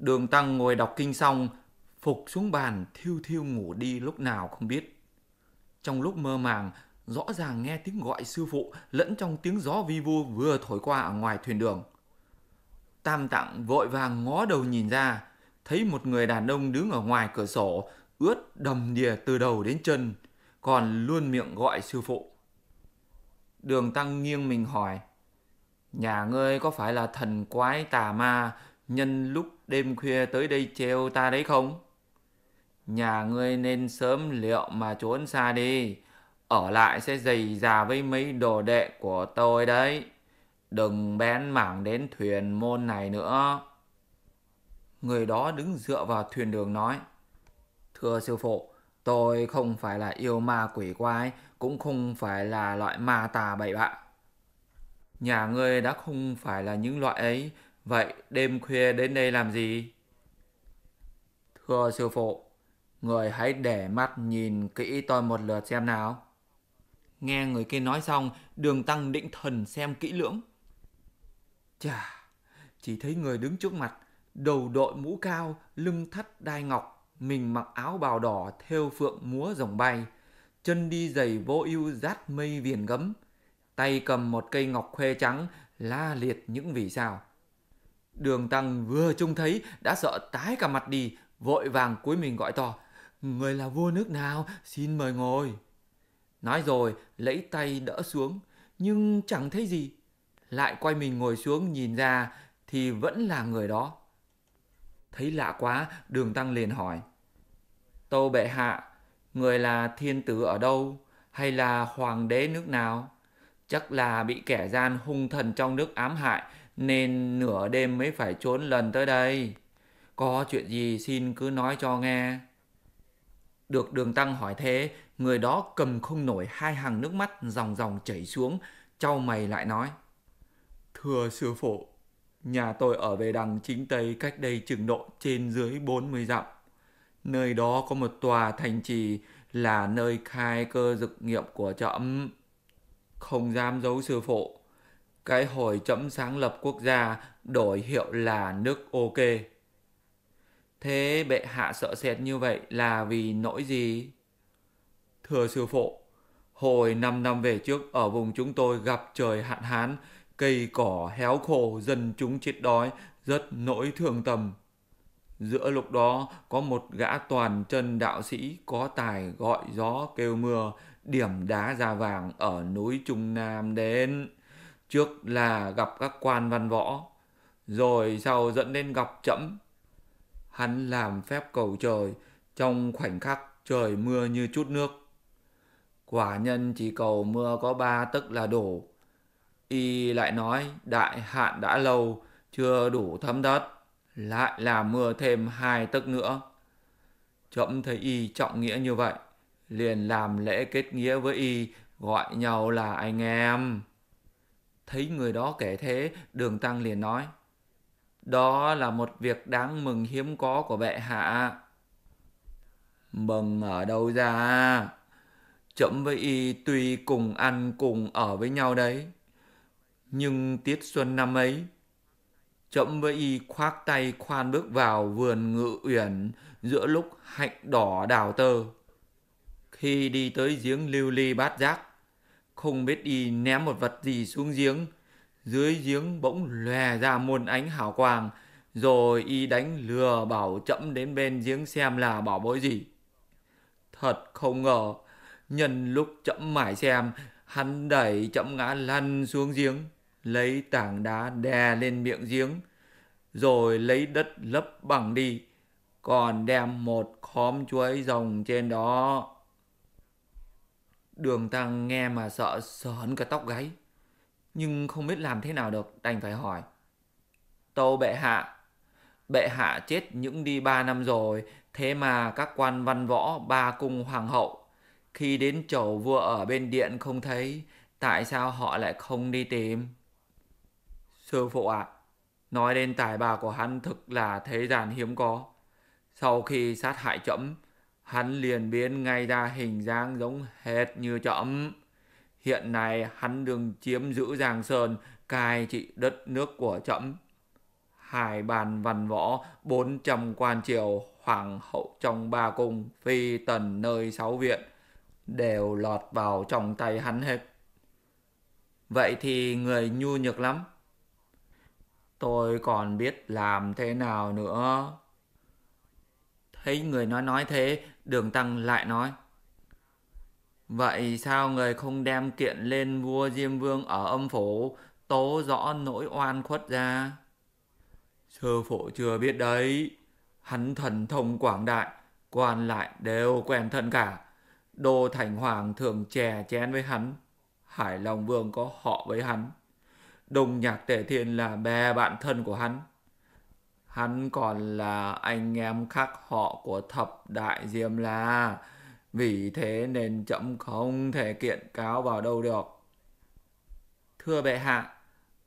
Đường Tăng ngồi đọc kinh xong, phục xuống bàn thiêu thiêu ngủ đi lúc nào không biết. Trong lúc mơ màng, rõ ràng nghe tiếng gọi sư phụ lẫn trong tiếng gió vi vu vừa thổi qua ở ngoài thuyền đường. Tam Tạng vội vàng ngó đầu nhìn ra, thấy một người đàn ông đứng ở ngoài cửa sổ, ướt đầm đìa từ đầu đến chân, còn luôn miệng gọi sư phụ. Đường Tăng nghiêng mình hỏi, Nhà ngươi có phải là thần quái tà ma nhân lúc đêm khuya tới đây trêu ta đấy không? Nhà ngươi nên sớm liệu mà trốn xa đi, ở lại sẽ dày già với mấy đồ đệ của tôi đấy. Đừng bén mảng đến thuyền môn này nữa. Người đó đứng dựa vào thuyền đường nói. Thưa sư phụ, tôi không phải là yêu ma quỷ quái, cũng không phải là loại ma tà bậy bạ. Nhà ngươi đã không phải là những loại ấy, Vậy đêm khuya đến đây làm gì? Thưa sư phụ, người hãy để mắt nhìn kỹ tôi một lượt xem nào. Nghe người kia nói xong, đường tăng định thần xem kỹ lưỡng. Chà, chỉ thấy người đứng trước mặt, đầu đội mũ cao, lưng thắt đai ngọc, mình mặc áo bào đỏ theo phượng múa rồng bay, chân đi giày vô ưu rát mây viền gấm, tay cầm một cây ngọc khuê trắng, la liệt những vì sao. Đường Tăng vừa trông thấy đã sợ tái cả mặt đi, vội vàng cúi mình gọi to. Người là vua nước nào, xin mời ngồi. Nói rồi, lấy tay đỡ xuống, nhưng chẳng thấy gì. Lại quay mình ngồi xuống nhìn ra thì vẫn là người đó. Thấy lạ quá, đường tăng liền hỏi. Tô bệ hạ, người là thiên tử ở đâu? Hay là hoàng đế nước nào? Chắc là bị kẻ gian hung thần trong nước ám hại nên nửa đêm mới phải trốn lần tới đây. Có chuyện gì xin cứ nói cho nghe. Được đường tăng hỏi thế, người đó cầm không nổi hai hàng nước mắt dòng dòng chảy xuống, trao mày lại nói. Thưa sư phụ, nhà tôi ở về đằng chính Tây cách đây chừng độ trên dưới 40 dặm. Nơi đó có một tòa thành trì là nơi khai cơ dực nghiệp của trẫm. Không dám giấu sư phụ, cái hồi chấm sáng lập quốc gia đổi hiệu là nước OK. Thế bệ hạ sợ sệt như vậy là vì nỗi gì? Thưa sư phụ, hồi năm năm về trước ở vùng chúng tôi gặp trời hạn hán, cây cỏ héo khô, dân chúng chết đói, rất nỗi thương tầm Giữa lúc đó có một gã toàn chân đạo sĩ có tài gọi gió kêu mưa, điểm đá ra vàng ở núi Trung Nam đến trước là gặp các quan văn võ rồi sau dẫn đến gặp trẫm hắn làm phép cầu trời trong khoảnh khắc trời mưa như chút nước quả nhân chỉ cầu mưa có ba tức là đổ y lại nói đại hạn đã lâu chưa đủ thấm đất lại là mưa thêm hai tức nữa trẫm thấy y trọng nghĩa như vậy liền làm lễ kết nghĩa với y gọi nhau là anh em Thấy người đó kể thế, đường tăng liền nói. Đó là một việc đáng mừng hiếm có của bệ hạ. Mừng ở đâu ra? Chậm với y tuy cùng ăn cùng ở với nhau đấy. Nhưng tiết xuân năm ấy, chậm với y khoác tay khoan bước vào vườn ngự uyển giữa lúc hạnh đỏ đào tơ. Khi đi tới giếng lưu ly bát giác, không biết y ném một vật gì xuống giếng. Dưới giếng bỗng lòe ra muôn ánh hào quang, rồi y đánh lừa bảo chậm đến bên giếng xem là bảo bối gì. Thật không ngờ, nhân lúc chậm mải xem, hắn đẩy chậm ngã lăn xuống giếng, lấy tảng đá đè lên miệng giếng, rồi lấy đất lấp bằng đi, còn đem một khóm chuối rồng trên đó Đường tăng nghe mà sợ sờn cả tóc gáy. Nhưng không biết làm thế nào được, đành phải hỏi. Tâu bệ hạ, bệ hạ chết những đi ba năm rồi, thế mà các quan văn võ ba cung hoàng hậu. Khi đến chầu vua ở bên điện không thấy, tại sao họ lại không đi tìm? Sư phụ ạ, à, nói đến tài bà của hắn thực là thế gian hiếm có. Sau khi sát hại chậm, hắn liền biến ngay ra hình dáng giống hệt như trẫm. Hiện nay hắn đừng chiếm giữ Giang Sơn, cai trị đất nước của trẫm. Hải bàn văn võ, bốn trăm quan triều, hoàng hậu trong ba cung, phi tần nơi sáu viện, đều lọt vào trong tay hắn hết. Vậy thì người nhu nhược lắm. Tôi còn biết làm thế nào nữa. Thấy người nói nói thế, đường tăng lại nói. Vậy sao người không đem kiện lên vua Diêm Vương ở âm phủ, tố rõ nỗi oan khuất ra? Sư phụ chưa biết đấy, hắn thần thông quảng đại, quan lại đều quen thân cả. Đô Thành Hoàng thường chè chén với hắn, Hải Long Vương có họ với hắn. Đồng nhạc Tề thiên là bè bạn thân của hắn. Hắn còn là anh em khác họ của thập đại Diêm La. Vì thế nên chậm không thể kiện cáo vào đâu được. Thưa bệ hạ,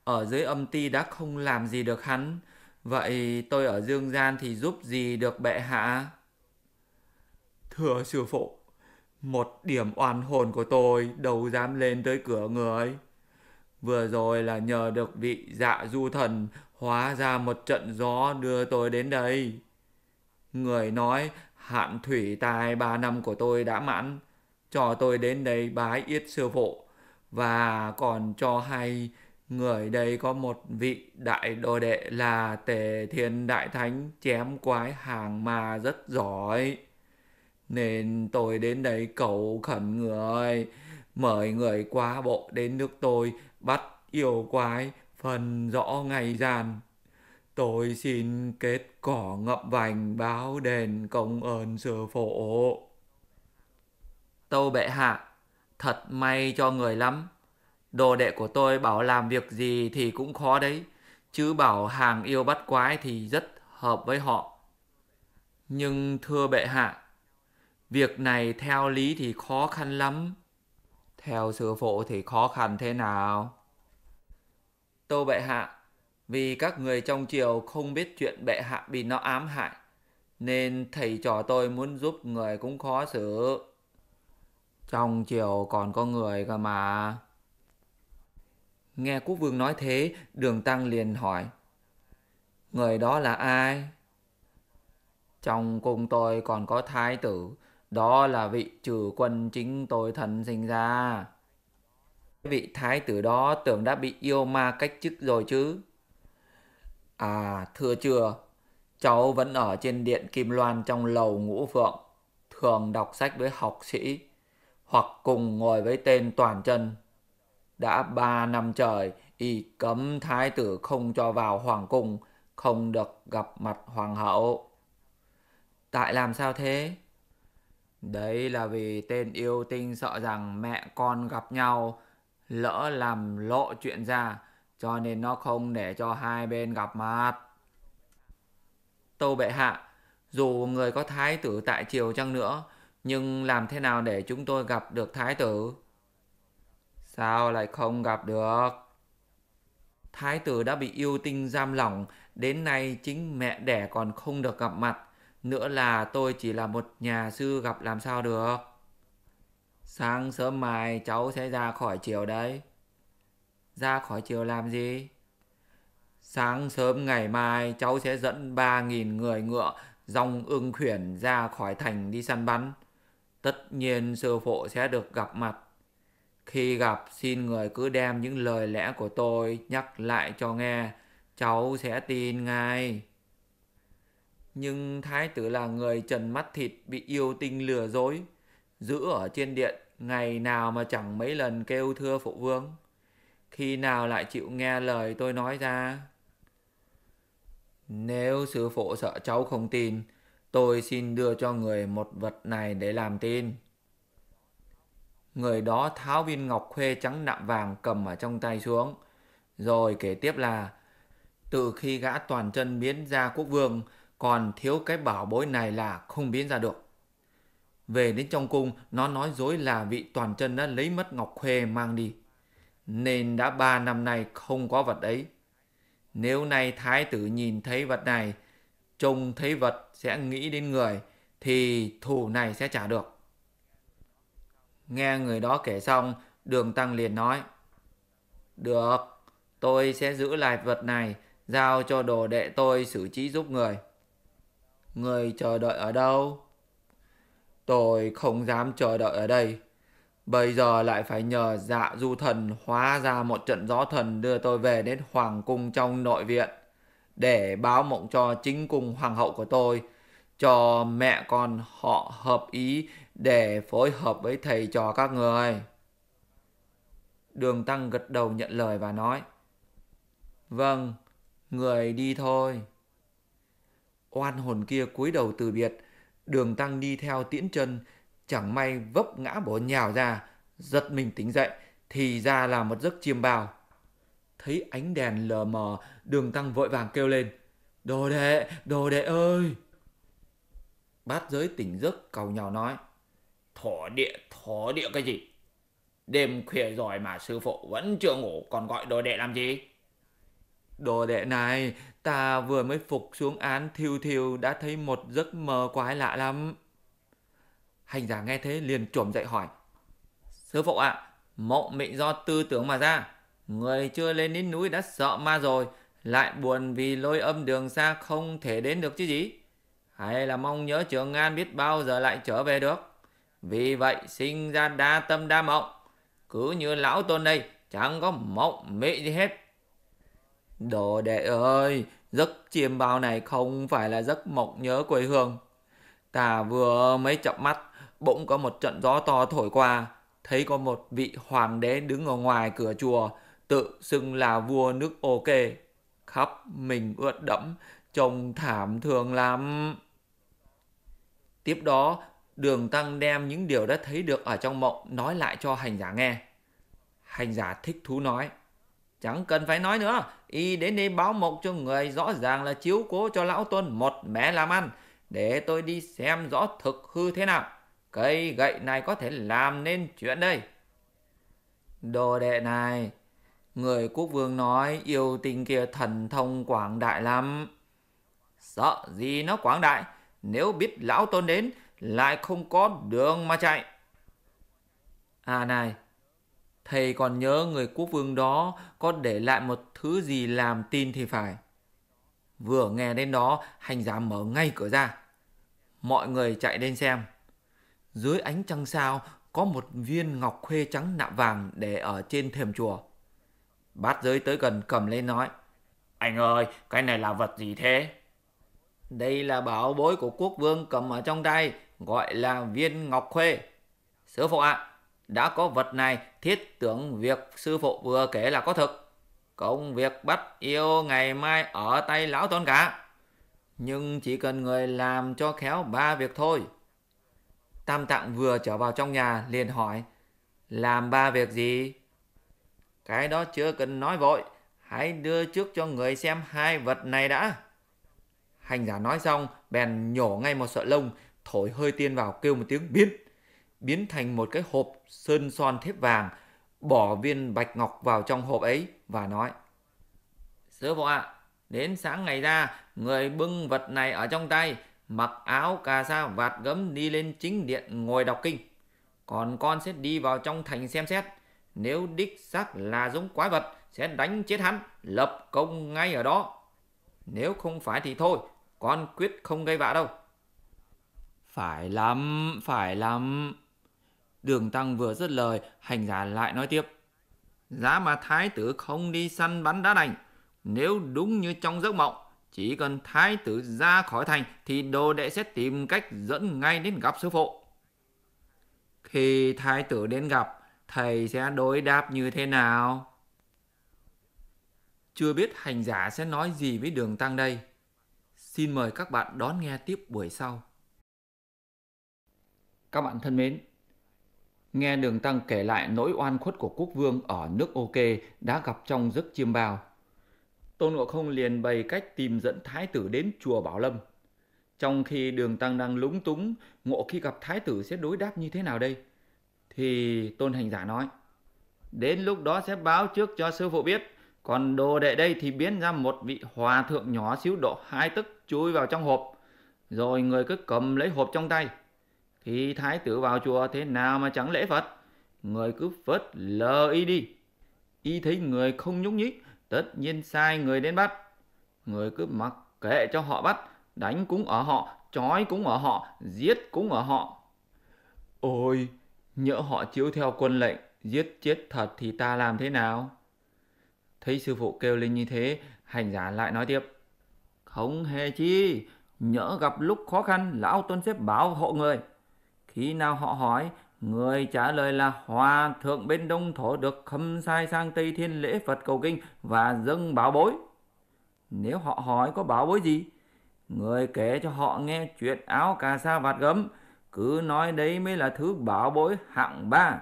ở dưới âm ti đã không làm gì được hắn. Vậy tôi ở dương gian thì giúp gì được bệ hạ? Thưa sư phụ, một điểm oan hồn của tôi đâu dám lên tới cửa người. Vừa rồi là nhờ được vị dạ du thần hóa ra một trận gió đưa tôi đến đây. Người nói hạn thủy tài ba năm của tôi đã mãn, cho tôi đến đây bái yết sư phụ và còn cho hay người đây có một vị đại đồ đệ là tề thiên đại thánh chém quái hàng mà rất giỏi nên tôi đến đây cầu khẩn người mời người quá bộ đến nước tôi bắt yêu quái phần rõ ngày gian tôi xin kết cỏ ngậm vành báo đền công ơn sư phổ tâu bệ hạ thật may cho người lắm đồ đệ của tôi bảo làm việc gì thì cũng khó đấy chứ bảo hàng yêu bắt quái thì rất hợp với họ nhưng thưa bệ hạ việc này theo lý thì khó khăn lắm theo sư phụ thì khó khăn thế nào? Tô bệ hạ, vì các người trong triều không biết chuyện bệ hạ bị nó ám hại, nên thầy trò tôi muốn giúp người cũng khó xử. Trong triều còn có người cơ mà. Nghe quốc vương nói thế, đường tăng liền hỏi. Người đó là ai? Trong cùng tôi còn có thái tử, đó là vị trừ quân chính tôi thần sinh ra. Vị thái tử đó tưởng đã bị yêu ma cách chức rồi chứ. À, thưa chưa, cháu vẫn ở trên điện Kim Loan trong lầu ngũ phượng, thường đọc sách với học sĩ, hoặc cùng ngồi với tên toàn chân. Đã ba năm trời, y cấm thái tử không cho vào hoàng cung, không được gặp mặt hoàng hậu. Tại làm sao thế? Đấy là vì tên yêu tinh sợ rằng mẹ con gặp nhau lỡ làm lộ chuyện ra cho nên nó không để cho hai bên gặp mặt. Tâu bệ hạ, dù người có thái tử tại triều chăng nữa nhưng làm thế nào để chúng tôi gặp được thái tử? Sao lại không gặp được? Thái tử đã bị yêu tinh giam lỏng, đến nay chính mẹ đẻ còn không được gặp mặt nữa là tôi chỉ là một nhà sư gặp làm sao được. Sáng sớm mai cháu sẽ ra khỏi chiều đấy. Ra khỏi chiều làm gì? Sáng sớm ngày mai cháu sẽ dẫn 3.000 người ngựa dòng ưng khuyển ra khỏi thành đi săn bắn. Tất nhiên sư phụ sẽ được gặp mặt. Khi gặp xin người cứ đem những lời lẽ của tôi nhắc lại cho nghe. Cháu sẽ tin ngay. Nhưng thái tử là người trần mắt thịt bị yêu tinh lừa dối, giữ ở trên điện ngày nào mà chẳng mấy lần kêu thưa phụ vương. Khi nào lại chịu nghe lời tôi nói ra? Nếu sư phụ sợ cháu không tin, tôi xin đưa cho người một vật này để làm tin. Người đó tháo viên ngọc khuê trắng nạm vàng cầm ở trong tay xuống. Rồi kể tiếp là, từ khi gã toàn chân biến ra quốc vương, còn thiếu cái bảo bối này là không biến ra được. Về đến trong cung, nó nói dối là vị toàn chân đã lấy mất Ngọc Khuê mang đi. Nên đã ba năm nay không có vật ấy. Nếu nay thái tử nhìn thấy vật này, trông thấy vật sẽ nghĩ đến người, thì thù này sẽ trả được. Nghe người đó kể xong, đường tăng liền nói. Được, tôi sẽ giữ lại vật này, giao cho đồ đệ tôi xử trí giúp người người chờ đợi ở đâu? Tôi không dám chờ đợi ở đây. Bây giờ lại phải nhờ dạ du thần hóa ra một trận gió thần đưa tôi về đến hoàng cung trong nội viện để báo mộng cho chính cung hoàng hậu của tôi, cho mẹ con họ hợp ý để phối hợp với thầy trò các người. Đường Tăng gật đầu nhận lời và nói. Vâng, người đi thôi. Oan hồn kia cúi đầu từ biệt, đường tăng đi theo tiễn chân, chẳng may vấp ngã bổ nhào ra, giật mình tỉnh dậy, thì ra là một giấc chiêm bao. Thấy ánh đèn lờ mờ, đường tăng vội vàng kêu lên, Đồ đệ, đồ đệ ơi! Bát giới tỉnh giấc cầu nhỏ nói, Thổ địa, thổ địa cái gì? Đêm khuya rồi mà sư phụ vẫn chưa ngủ còn gọi đồ đệ làm gì? Đồ đệ này, ta vừa mới phục xuống án thiêu thiêu đã thấy một giấc mơ quái lạ lắm. Hành giả nghe thế liền trồm dậy hỏi. Sư phụ ạ, à, mộng mị do tư tưởng mà ra. Người chưa lên đến núi đã sợ ma rồi, lại buồn vì lôi âm đường xa không thể đến được chứ gì. Hay là mong nhớ trường an biết bao giờ lại trở về được. Vì vậy sinh ra đa tâm đa mộng. Cứ như lão tôn đây, chẳng có mộng mị gì hết. Đồ đệ ơi, giấc chiêm bao này không phải là giấc mộng nhớ quê hương. Ta vừa mới chập mắt, bỗng có một trận gió to thổi qua, thấy có một vị hoàng đế đứng ở ngoài cửa chùa, tự xưng là vua nước ô kê. Khắp mình ướt đẫm, trông thảm thường lắm. Tiếp đó, đường tăng đem những điều đã thấy được ở trong mộng nói lại cho hành giả nghe. Hành giả thích thú nói. Chẳng cần phải nói nữa, y đến đây báo mộng cho người rõ ràng là chiếu cố cho lão tôn một mẹ làm ăn, để tôi đi xem rõ thực hư thế nào. Cây gậy này có thể làm nên chuyện đây. Đồ đệ này, người quốc vương nói yêu tình kia thần thông quảng đại lắm. Sợ gì nó quảng đại, nếu biết lão tôn đến lại không có đường mà chạy. À này, thầy còn nhớ người quốc vương đó có để lại một thứ gì làm tin thì phải. Vừa nghe đến đó, hành giả mở ngay cửa ra. Mọi người chạy lên xem. Dưới ánh trăng sao có một viên ngọc khuê trắng nạm vàng để ở trên thềm chùa. Bát giới tới gần cầm lên nói. Anh ơi, cái này là vật gì thế? Đây là bảo bối của quốc vương cầm ở trong tay, gọi là viên ngọc khuê. sư phụ ạ, à, đã có vật này thiết tưởng việc sư phụ vừa kể là có thực công việc bắt yêu ngày mai ở tay lão tôn cả nhưng chỉ cần người làm cho khéo ba việc thôi tam tạng vừa trở vào trong nhà liền hỏi làm ba việc gì cái đó chưa cần nói vội hãy đưa trước cho người xem hai vật này đã hành giả nói xong bèn nhổ ngay một sợi lông thổi hơi tiên vào kêu một tiếng biến biến thành một cái hộp sơn son thép vàng, bỏ viên bạch ngọc vào trong hộp ấy và nói. Sư phụ ạ, à, đến sáng ngày ra, người bưng vật này ở trong tay, mặc áo cà sa vạt gấm đi lên chính điện ngồi đọc kinh. Còn con sẽ đi vào trong thành xem xét, nếu đích xác là giống quái vật sẽ đánh chết hắn, lập công ngay ở đó. Nếu không phải thì thôi, con quyết không gây vạ đâu. Phải lắm, phải lắm. Đường Tăng vừa dứt lời, hành giả lại nói tiếp. Giá mà thái tử không đi săn bắn đá đành, nếu đúng như trong giấc mộng, chỉ cần thái tử ra khỏi thành thì đồ đệ sẽ tìm cách dẫn ngay đến gặp sư phụ. Khi thái tử đến gặp, thầy sẽ đối đáp như thế nào? Chưa biết hành giả sẽ nói gì với đường tăng đây. Xin mời các bạn đón nghe tiếp buổi sau. Các bạn thân mến, nghe Đường Tăng kể lại nỗi oan khuất của quốc vương ở nước OK đã gặp trong giấc chiêm bao. Tôn Ngộ Không liền bày cách tìm dẫn Thái tử đến chùa Bảo Lâm. Trong khi Đường Tăng đang lúng túng, ngộ khi gặp Thái tử sẽ đối đáp như thế nào đây? Thì Tôn Hành Giả nói, đến lúc đó sẽ báo trước cho sư phụ biết, còn đồ đệ đây thì biến ra một vị hòa thượng nhỏ xíu độ hai tức chui vào trong hộp, rồi người cứ cầm lấy hộp trong tay thì thái tử vào chùa thế nào mà chẳng lễ Phật. Người cứ phớt lờ y đi. Y thấy người không nhúc nhích, tất nhiên sai người đến bắt. Người cứ mặc kệ cho họ bắt, đánh cũng ở họ, trói cũng ở họ, giết cũng ở họ. Ôi, nhỡ họ chiếu theo quân lệnh, giết chết thật thì ta làm thế nào? Thấy sư phụ kêu lên như thế, hành giả lại nói tiếp. Không hề chi, nhỡ gặp lúc khó khăn, lão tuân xếp bảo hộ người. Khi nào họ hỏi, người trả lời là hòa thượng bên đông thổ được khâm sai sang Tây Thiên lễ Phật cầu kinh và dâng bảo bối. Nếu họ hỏi có bảo bối gì, người kể cho họ nghe chuyện áo cà sa vạt gấm, cứ nói đấy mới là thứ bảo bối hạng ba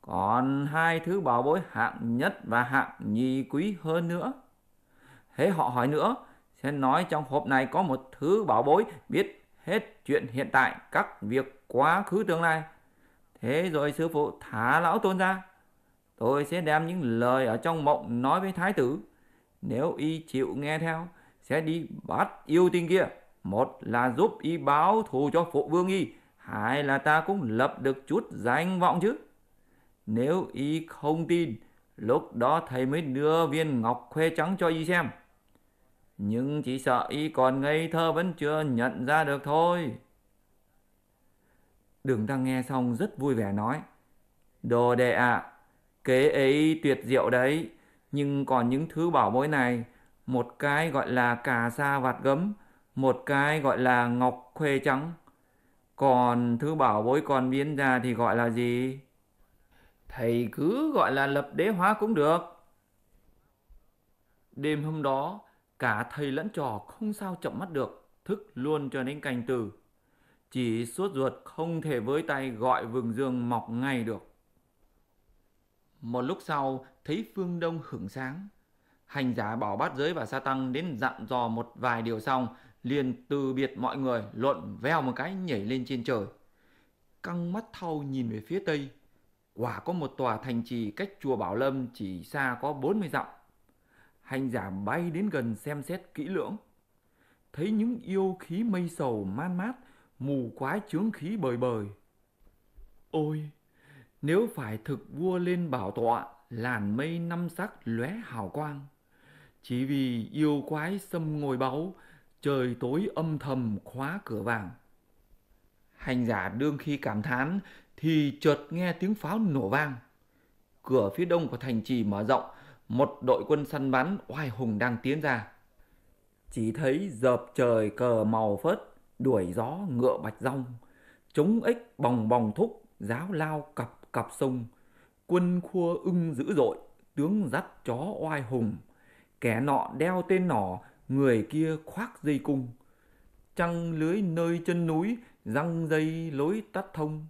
còn hai thứ bảo bối hạng nhất và hạng nhì quý hơn nữa thế họ hỏi nữa sẽ nói trong hộp này có một thứ bảo bối biết hết chuyện hiện tại các việc quá khứ tương lai. Thế rồi sư phụ thả lão tôn ra. Tôi sẽ đem những lời ở trong mộng nói với thái tử. Nếu y chịu nghe theo, sẽ đi bắt yêu tinh kia. Một là giúp y báo thù cho phụ vương y, hai là ta cũng lập được chút danh vọng chứ. Nếu y không tin, lúc đó thầy mới đưa viên ngọc khuê trắng cho y xem. Nhưng chỉ sợ y còn ngây thơ vẫn chưa nhận ra được thôi. Đường Tăng nghe xong rất vui vẻ nói. Đồ đệ ạ, à, kế ấy tuyệt diệu đấy, nhưng còn những thứ bảo bối này, một cái gọi là cà sa vạt gấm, một cái gọi là ngọc khuê trắng. Còn thứ bảo bối còn biến ra thì gọi là gì? Thầy cứ gọi là lập đế hóa cũng được. Đêm hôm đó, cả thầy lẫn trò không sao chậm mắt được, thức luôn cho đến canh từ chỉ suốt ruột không thể với tay gọi vừng dương mọc ngay được. Một lúc sau, thấy phương đông hưởng sáng. Hành giả bỏ bát giới và sa tăng đến dặn dò một vài điều xong, liền từ biệt mọi người lộn veo một cái nhảy lên trên trời. Căng mắt thâu nhìn về phía tây, quả có một tòa thành trì cách chùa Bảo Lâm chỉ xa có 40 dặm. Hành giả bay đến gần xem xét kỹ lưỡng. Thấy những yêu khí mây sầu man mát mù quái chướng khí bời bời. Ôi, nếu phải thực vua lên bảo tọa, làn mây năm sắc lóe hào quang. Chỉ vì yêu quái xâm ngồi báu, trời tối âm thầm khóa cửa vàng. Hành giả đương khi cảm thán thì chợt nghe tiếng pháo nổ vang. Cửa phía đông của thành trì mở rộng, một đội quân săn bắn oai hùng đang tiến ra. Chỉ thấy dợp trời cờ màu phớt đuổi gió ngựa bạch rong, chống ếch bòng bòng thúc, giáo lao cặp cặp sông, quân khua ưng dữ dội, tướng dắt chó oai hùng, kẻ nọ đeo tên nỏ, người kia khoác dây cung. Trăng lưới nơi chân núi, răng dây lối tắt thông,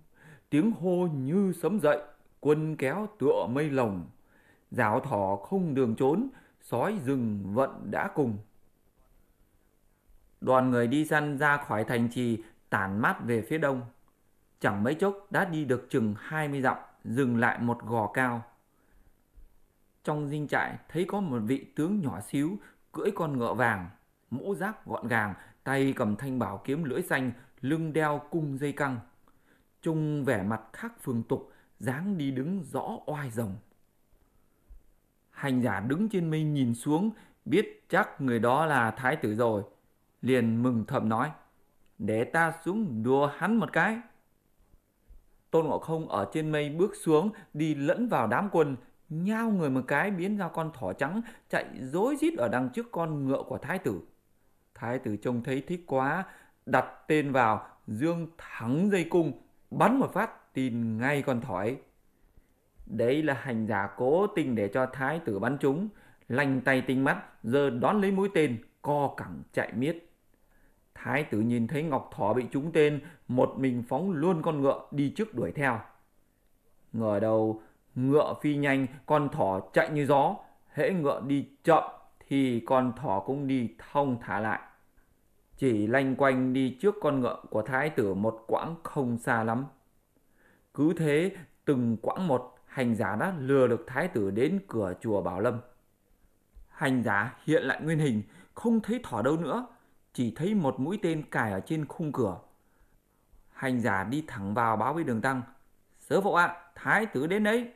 tiếng hô như sấm dậy, quân kéo tựa mây lồng. rào thỏ không đường trốn, sói rừng vận đã cùng đoàn người đi săn ra khỏi thành trì tản mát về phía đông. Chẳng mấy chốc đã đi được chừng 20 dặm, dừng lại một gò cao. Trong dinh trại thấy có một vị tướng nhỏ xíu cưỡi con ngựa vàng, mũ giáp gọn gàng, tay cầm thanh bảo kiếm lưỡi xanh, lưng đeo cung dây căng. Trông vẻ mặt khác phường tục, dáng đi đứng rõ oai rồng. Hành giả đứng trên mây nhìn xuống, biết chắc người đó là thái tử rồi, liền mừng thầm nói, để ta xuống đùa hắn một cái. Tôn Ngộ Không ở trên mây bước xuống, đi lẫn vào đám quân, nhao người một cái biến ra con thỏ trắng, chạy rối rít ở đằng trước con ngựa của thái tử. Thái tử trông thấy thích quá, đặt tên vào, dương thẳng dây cung, bắn một phát, tin ngay con thỏ Đấy là hành giả cố tình để cho thái tử bắn chúng, lành tay tinh mắt, giờ đón lấy mũi tên, co cẳng chạy miết. Thái tử nhìn thấy Ngọc Thỏ bị trúng tên, một mình phóng luôn con ngựa đi trước đuổi theo. Ngờ đầu, ngựa phi nhanh, con thỏ chạy như gió, hễ ngựa đi chậm thì con thỏ cũng đi thông thả lại. Chỉ lanh quanh đi trước con ngựa của thái tử một quãng không xa lắm. Cứ thế, từng quãng một, hành giả đã lừa được thái tử đến cửa chùa Bảo Lâm. Hành giả hiện lại nguyên hình, không thấy thỏ đâu nữa, chỉ thấy một mũi tên cài ở trên khung cửa. Hành giả đi thẳng vào báo với đường tăng. Sớ phụ ạ, à, thái tử đến đấy.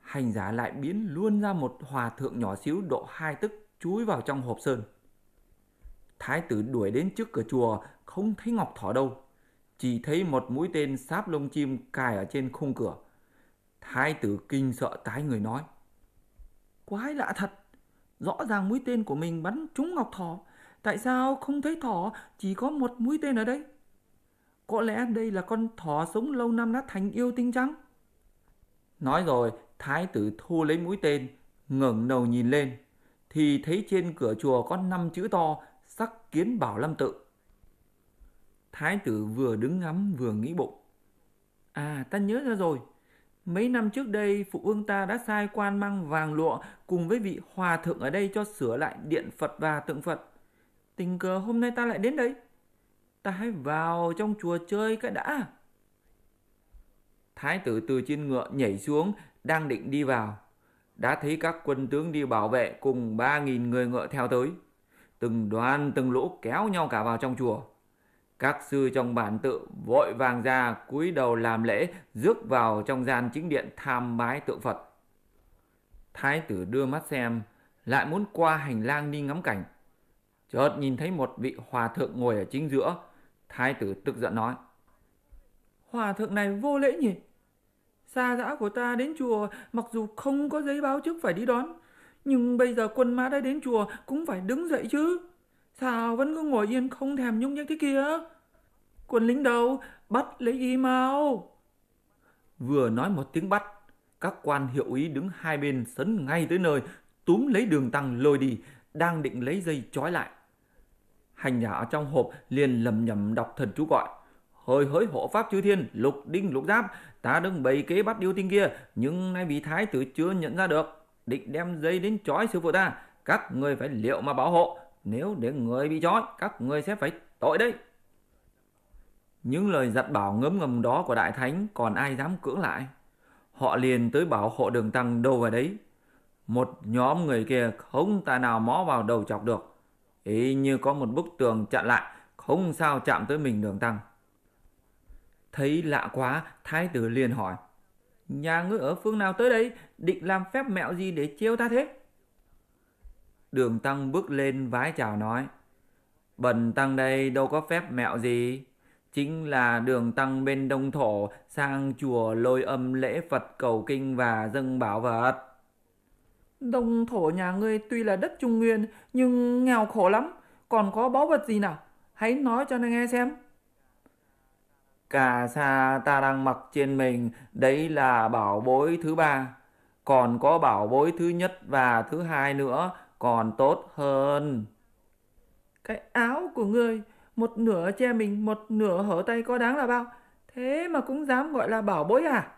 Hành giả lại biến luôn ra một hòa thượng nhỏ xíu độ hai tức chúi vào trong hộp sơn. Thái tử đuổi đến trước cửa chùa, không thấy ngọc thỏ đâu. Chỉ thấy một mũi tên sáp lông chim cài ở trên khung cửa. Thái tử kinh sợ tái người nói. Quái lạ thật, rõ ràng mũi tên của mình bắn trúng ngọc thỏ, Tại sao không thấy thỏ chỉ có một mũi tên ở đây? Có lẽ đây là con thỏ sống lâu năm đã thành yêu tinh trắng. Nói rồi, thái tử thu lấy mũi tên, ngẩng đầu nhìn lên. Thì thấy trên cửa chùa có năm chữ to, sắc kiến bảo lâm tự. Thái tử vừa đứng ngắm vừa nghĩ bụng. À, ta nhớ ra rồi. Mấy năm trước đây, phụ vương ta đã sai quan mang vàng lụa cùng với vị hòa thượng ở đây cho sửa lại điện Phật và tượng Phật. Tình cờ hôm nay ta lại đến đây. Ta hãy vào trong chùa chơi cái đã. Thái tử từ trên ngựa nhảy xuống, đang định đi vào. Đã thấy các quân tướng đi bảo vệ cùng ba nghìn người ngựa theo tới. Từng đoàn từng lỗ kéo nhau cả vào trong chùa. Các sư trong bản tự vội vàng ra cúi đầu làm lễ rước vào trong gian chính điện tham bái tượng Phật. Thái tử đưa mắt xem, lại muốn qua hành lang đi ngắm cảnh chợt nhìn thấy một vị hòa thượng ngồi ở chính giữa. Thái tử tức giận nói. Hòa thượng này vô lễ nhỉ? Xa dã của ta đến chùa mặc dù không có giấy báo trước phải đi đón. Nhưng bây giờ quân mã đã đến chùa cũng phải đứng dậy chứ. Sao vẫn cứ ngồi yên không thèm nhung nhích thế kia? Quân lính đâu? Bắt lấy y mau! Vừa nói một tiếng bắt, các quan hiệu ý đứng hai bên sấn ngay tới nơi, túm lấy đường tăng lôi đi, đang định lấy dây trói lại. Hành giả trong hộp liền lầm nhầm đọc thần chú gọi. hơi hỡi hộ pháp chư thiên, lục đinh lục giáp, ta đừng bày kế bắt yêu tinh kia, nhưng nay vì thái tử chưa nhận ra được. Định đem dây đến trói sư phụ ta, các người phải liệu mà bảo hộ. Nếu để người bị trói, các người sẽ phải tội đấy. Những lời dặn bảo ngấm ngầm đó của Đại Thánh còn ai dám cưỡng lại. Họ liền tới bảo hộ đường tăng đâu vào đấy. Một nhóm người kia không tài nào mó vào đầu chọc được ý như có một bức tường chặn lại, không sao chạm tới mình đường tăng. Thấy lạ quá, thái tử liền hỏi, nhà ngươi ở phương nào tới đây, định làm phép mẹo gì để chiêu ta thế? Đường tăng bước lên vái chào nói, bần tăng đây đâu có phép mẹo gì, chính là đường tăng bên đông thổ sang chùa lôi âm lễ Phật cầu kinh và dâng bảo vật đồng thổ nhà ngươi tuy là đất trung nguyên nhưng nghèo khổ lắm, còn có báu vật gì nào? Hãy nói cho nàng nghe xem. Cà sa ta đang mặc trên mình, đấy là bảo bối thứ ba. Còn có bảo bối thứ nhất và thứ hai nữa, còn tốt hơn. Cái áo của ngươi, một nửa che mình, một nửa hở tay có đáng là bao? Thế mà cũng dám gọi là bảo bối à?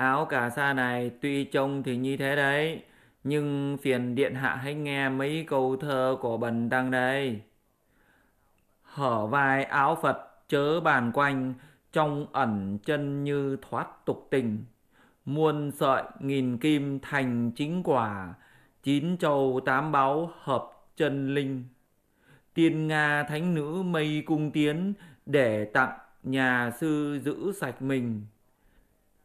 Áo cà sa này tuy trông thì như thế đấy, nhưng phiền điện hạ hãy nghe mấy câu thơ của bần tăng đây. Hở vai áo Phật chớ bàn quanh, trong ẩn chân như thoát tục tình. Muôn sợi nghìn kim thành chính quả, chín châu tám báu hợp chân linh. Tiên Nga thánh nữ mây cung tiến, để tặng nhà sư giữ sạch mình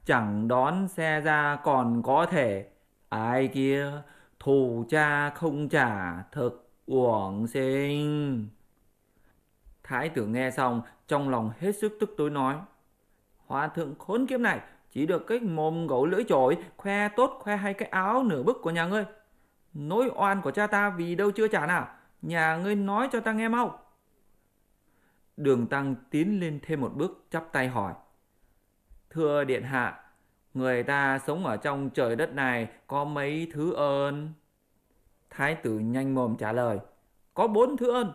chẳng đón xe ra còn có thể ai kia thù cha không trả thực uổng sinh thái tử nghe xong trong lòng hết sức tức tối nói hòa thượng khốn kiếp này chỉ được cái mồm gấu lưỡi chổi khoe tốt khoe hay cái áo nửa bức của nhà ngươi nỗi oan của cha ta vì đâu chưa trả nào nhà ngươi nói cho ta nghe mau đường tăng tiến lên thêm một bước chắp tay hỏi Thưa Điện Hạ, người ta sống ở trong trời đất này có mấy thứ ơn? Thái tử nhanh mồm trả lời, có bốn thứ ơn.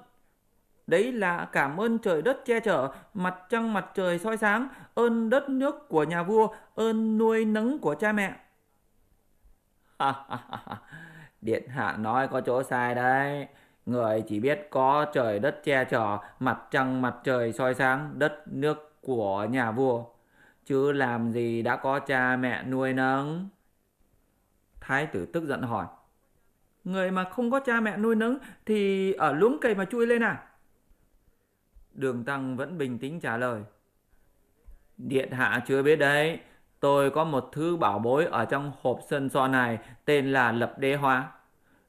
Đấy là cảm ơn trời đất che chở, mặt trăng mặt trời soi sáng, ơn đất nước của nhà vua, ơn nuôi nấng của cha mẹ. Điện hạ nói có chỗ sai đấy. Người chỉ biết có trời đất che chở, mặt trăng mặt trời soi sáng, đất nước của nhà vua chứ làm gì đã có cha mẹ nuôi nấng. Thái tử tức giận hỏi, người mà không có cha mẹ nuôi nấng thì ở luống cây mà chui lên à? Đường Tăng vẫn bình tĩnh trả lời, Điện hạ chưa biết đấy, tôi có một thứ bảo bối ở trong hộp sơn so này tên là lập đế hoa.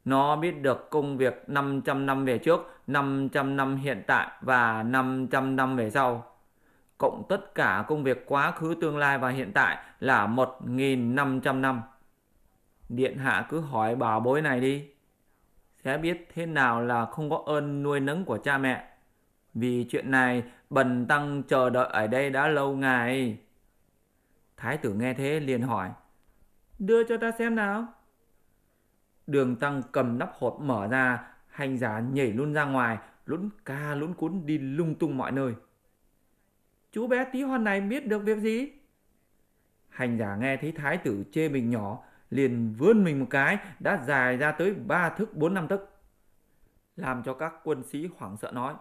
Nó biết được công việc 500 năm về trước, 500 năm hiện tại và 500 năm về sau cộng tất cả công việc quá khứ tương lai và hiện tại là 1.500 năm. Điện hạ cứ hỏi bảo bối này đi. Sẽ biết thế nào là không có ơn nuôi nấng của cha mẹ. Vì chuyện này bần tăng chờ đợi ở đây đã lâu ngày. Thái tử nghe thế liền hỏi. Đưa cho ta xem nào. Đường tăng cầm nắp hộp mở ra, hành giả nhảy luôn ra ngoài, lũng ca lũng cún đi lung tung mọi nơi chú bé tí hon này biết được việc gì? Hành giả nghe thấy thái tử chê mình nhỏ, liền vươn mình một cái, đã dài ra tới ba thước bốn năm tấc. Làm cho các quân sĩ hoảng sợ nói,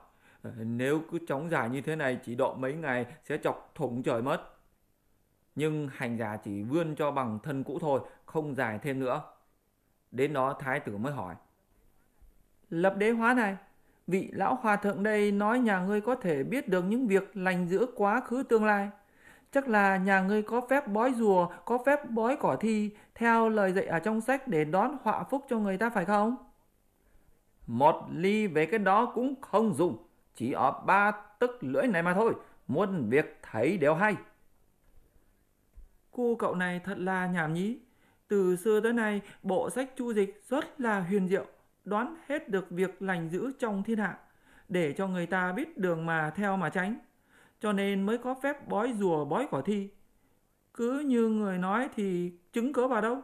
ờ, nếu cứ chóng dài như thế này chỉ độ mấy ngày sẽ chọc thủng trời mất. Nhưng hành giả chỉ vươn cho bằng thân cũ thôi, không dài thêm nữa. Đến đó thái tử mới hỏi, lập đế hóa này, vị lão hòa thượng đây nói nhà ngươi có thể biết được những việc lành giữa quá khứ tương lai. Chắc là nhà ngươi có phép bói rùa, có phép bói cỏ thi, theo lời dạy ở trong sách để đón họa phúc cho người ta phải không? Một ly về cái đó cũng không dùng, chỉ ở ba tức lưỡi này mà thôi, muôn việc thấy đều hay. Cô cậu này thật là nhảm nhí. Từ xưa tới nay, bộ sách chu dịch rất là huyền diệu đoán hết được việc lành dữ trong thiên hạ, để cho người ta biết đường mà theo mà tránh, cho nên mới có phép bói rùa bói cỏ thi. Cứ như người nói thì chứng cớ vào đâu?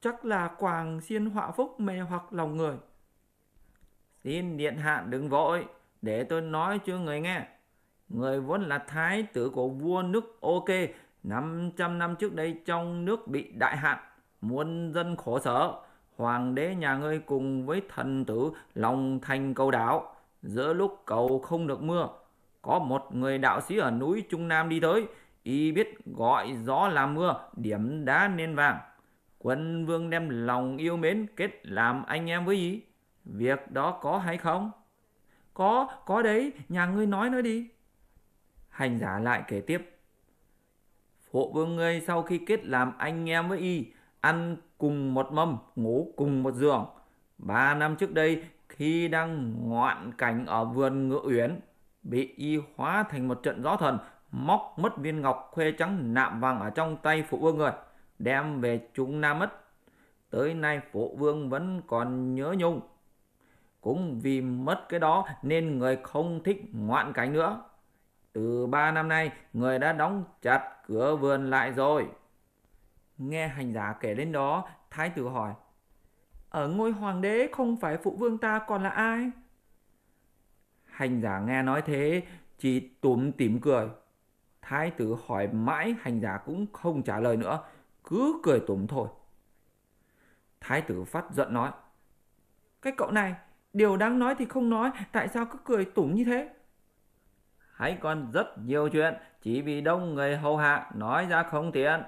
Chắc là quàng xiên họa phúc mê hoặc lòng người. Xin điện hạ đừng vội, để tôi nói cho người nghe. Người vốn là thái tử của vua nước OK năm trăm năm trước đây trong nước bị đại hạn, muôn dân khổ sở hoàng đế nhà ngươi cùng với thần tử lòng thành cầu đảo. Giữa lúc cầu không được mưa, có một người đạo sĩ ở núi Trung Nam đi tới, y biết gọi gió làm mưa, điểm đá nên vàng. Quân vương đem lòng yêu mến kết làm anh em với y. Việc đó có hay không? Có, có đấy, nhà ngươi nói nói đi. Hành giả lại kể tiếp. Phụ vương ngươi sau khi kết làm anh em với y, ăn cùng một mâm, ngủ cùng một giường. Ba năm trước đây, khi đang ngoạn cảnh ở vườn ngựa uyển, bị y hóa thành một trận gió thần, móc mất viên ngọc khuê trắng nạm vàng ở trong tay phụ vương người, đem về chúng Nam mất. Tới nay phụ vương vẫn còn nhớ nhung. Cũng vì mất cái đó nên người không thích ngoạn cảnh nữa. Từ ba năm nay, người đã đóng chặt cửa vườn lại rồi. Nghe hành giả kể đến đó, thái tử hỏi, ở ngôi hoàng đế không phải phụ vương ta còn là ai? Hành giả nghe nói thế, chỉ tủm tỉm cười. Thái tử hỏi mãi hành giả cũng không trả lời nữa, cứ cười tủm thôi. Thái tử phát giận nói, cái cậu này, điều đáng nói thì không nói, tại sao cứ cười tủm như thế? Hãy còn rất nhiều chuyện, chỉ vì đông người hầu hạ nói ra không tiện.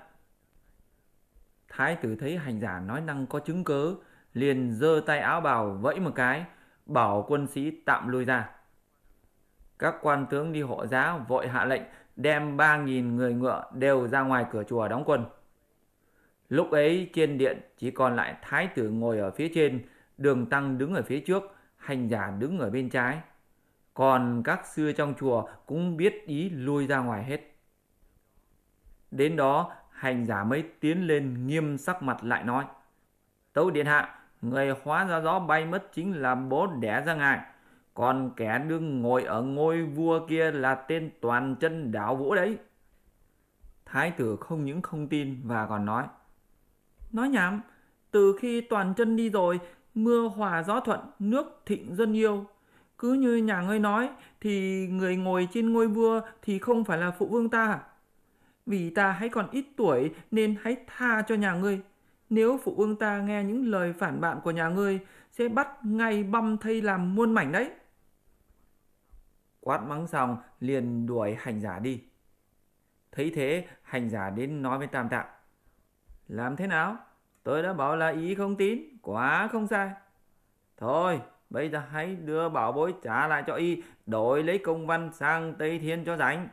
Thái tử thấy hành giả nói năng có chứng cớ, liền giơ tay áo bào vẫy một cái, bảo quân sĩ tạm lui ra. Các quan tướng đi hộ giá vội hạ lệnh đem 3.000 người ngựa đều ra ngoài cửa chùa đóng quân. Lúc ấy trên điện chỉ còn lại thái tử ngồi ở phía trên, đường tăng đứng ở phía trước, hành giả đứng ở bên trái. Còn các sư trong chùa cũng biết ý lui ra ngoài hết. Đến đó hành giả mới tiến lên nghiêm sắc mặt lại nói tấu điện hạ người hóa ra gió bay mất chính là bố đẻ ra ngài còn kẻ đương ngồi ở ngôi vua kia là tên toàn chân đảo vũ đấy thái tử không những không tin và còn nói nói nhảm từ khi toàn chân đi rồi mưa hòa gió thuận nước thịnh dân yêu cứ như nhà ngươi nói thì người ngồi trên ngôi vua thì không phải là phụ vương ta vì ta hãy còn ít tuổi nên hãy tha cho nhà ngươi. Nếu phụ vương ta nghe những lời phản bạn của nhà ngươi, sẽ bắt ngay băm thây làm muôn mảnh đấy. Quát mắng xong, liền đuổi hành giả đi. Thấy thế, hành giả đến nói với Tam Tạng. Làm thế nào? Tôi đã bảo là ý không tín, quá không sai. Thôi, bây giờ hãy đưa bảo bối trả lại cho y, đổi lấy công văn sang Tây Thiên cho rảnh.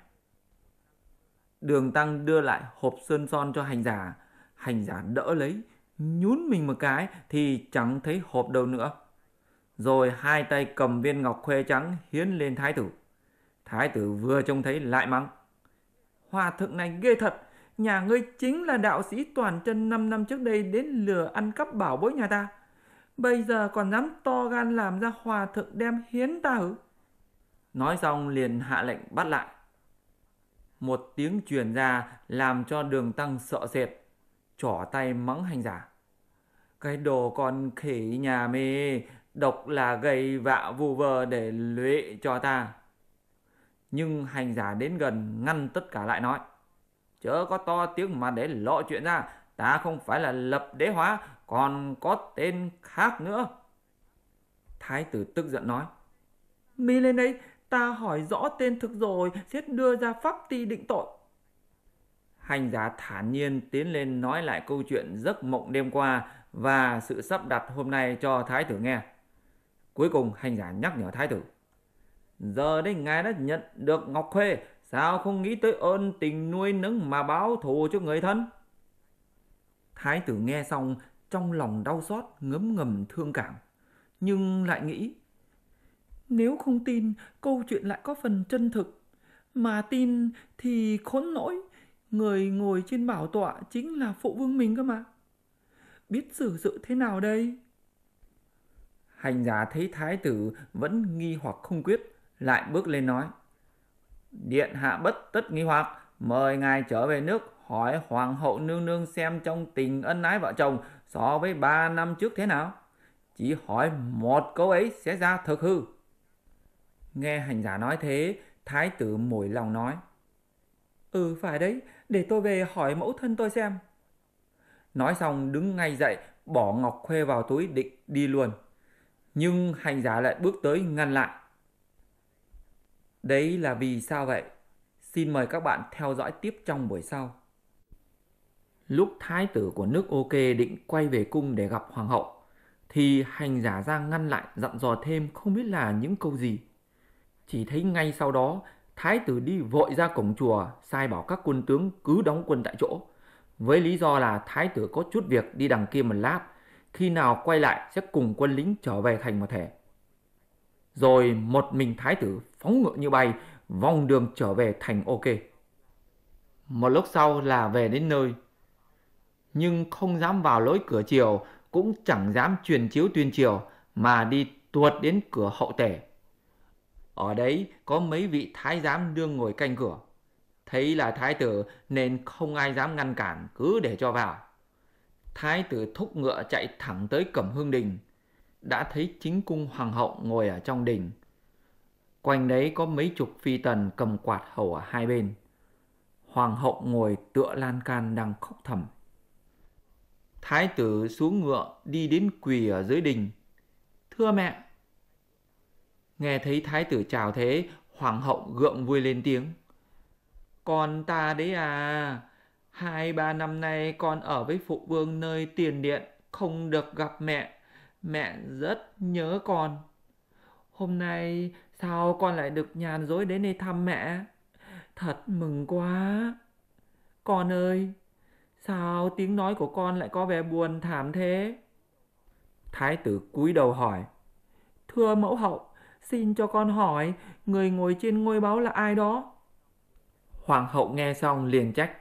Đường Tăng đưa lại hộp sơn son cho hành giả. Hành giả đỡ lấy, nhún mình một cái thì chẳng thấy hộp đâu nữa. Rồi hai tay cầm viên ngọc khuê trắng hiến lên thái tử. Thái tử vừa trông thấy lại mắng. Hòa thượng này ghê thật, nhà ngươi chính là đạo sĩ toàn chân 5 năm trước đây đến lừa ăn cắp bảo bối nhà ta. Bây giờ còn dám to gan làm ra hòa thượng đem hiến ta hử? Nói xong liền hạ lệnh bắt lại một tiếng truyền ra làm cho đường tăng sợ sệt, trỏ tay mắng hành giả. Cái đồ con khỉ nhà mê, độc là gây vạ vu vơ để lụy cho ta. Nhưng hành giả đến gần ngăn tất cả lại nói. Chớ có to tiếng mà để lộ chuyện ra, ta không phải là lập đế hóa, còn có tên khác nữa. Thái tử tức giận nói. Mi lên đây, ta hỏi rõ tên thực rồi, xét đưa ra pháp ti định tội. Hành giả thản nhiên tiến lên nói lại câu chuyện giấc mộng đêm qua và sự sắp đặt hôm nay cho thái tử nghe. Cuối cùng hành giả nhắc nhở thái tử. Giờ đây ngài đã nhận được Ngọc Khuê, sao không nghĩ tới ơn tình nuôi nấng mà báo thù cho người thân? Thái tử nghe xong trong lòng đau xót ngấm ngầm thương cảm, nhưng lại nghĩ nếu không tin, câu chuyện lại có phần chân thực. Mà tin thì khốn nỗi, người ngồi trên bảo tọa chính là phụ vương mình cơ mà. Biết xử sự thế nào đây? Hành giả thấy thái tử vẫn nghi hoặc không quyết, lại bước lên nói. Điện hạ bất tất nghi hoặc, mời ngài trở về nước hỏi hoàng hậu nương nương xem trong tình ân ái vợ chồng so với ba năm trước thế nào. Chỉ hỏi một câu ấy sẽ ra thực hư. Nghe hành giả nói thế, thái tử mồi lòng nói. Ừ phải đấy, để tôi về hỏi mẫu thân tôi xem. Nói xong đứng ngay dậy, bỏ ngọc khuê vào túi định đi luôn. Nhưng hành giả lại bước tới ngăn lại. Đấy là vì sao vậy? Xin mời các bạn theo dõi tiếp trong buổi sau. Lúc thái tử của nước OK định quay về cung để gặp hoàng hậu, thì hành giả ra ngăn lại dặn dò thêm không biết là những câu gì. Chỉ thấy ngay sau đó, thái tử đi vội ra cổng chùa, sai bảo các quân tướng cứ đóng quân tại chỗ. Với lý do là thái tử có chút việc đi đằng kia một lát, khi nào quay lại sẽ cùng quân lính trở về thành một thể. Rồi một mình thái tử phóng ngựa như bay, vòng đường trở về thành ok. Một lúc sau là về đến nơi. Nhưng không dám vào lối cửa chiều, cũng chẳng dám truyền chiếu tuyên chiều, mà đi tuột đến cửa hậu tể ở đấy có mấy vị thái giám đương ngồi canh cửa. Thấy là thái tử nên không ai dám ngăn cản, cứ để cho vào. Thái tử thúc ngựa chạy thẳng tới cẩm hương đình. Đã thấy chính cung hoàng hậu ngồi ở trong đình. Quanh đấy có mấy chục phi tần cầm quạt hầu ở hai bên. Hoàng hậu ngồi tựa lan can đang khóc thầm. Thái tử xuống ngựa đi đến quỳ ở dưới đình. Thưa mẹ, Nghe thấy thái tử chào thế, hoàng hậu gượng vui lên tiếng. Con ta đấy à, hai ba năm nay con ở với phụ vương nơi tiền điện, không được gặp mẹ. Mẹ rất nhớ con. Hôm nay sao con lại được nhàn rỗi đến đây thăm mẹ? Thật mừng quá. Con ơi, sao tiếng nói của con lại có vẻ buồn thảm thế? Thái tử cúi đầu hỏi. Thưa mẫu hậu, Xin cho con hỏi, người ngồi trên ngôi báu là ai đó? Hoàng hậu nghe xong liền trách.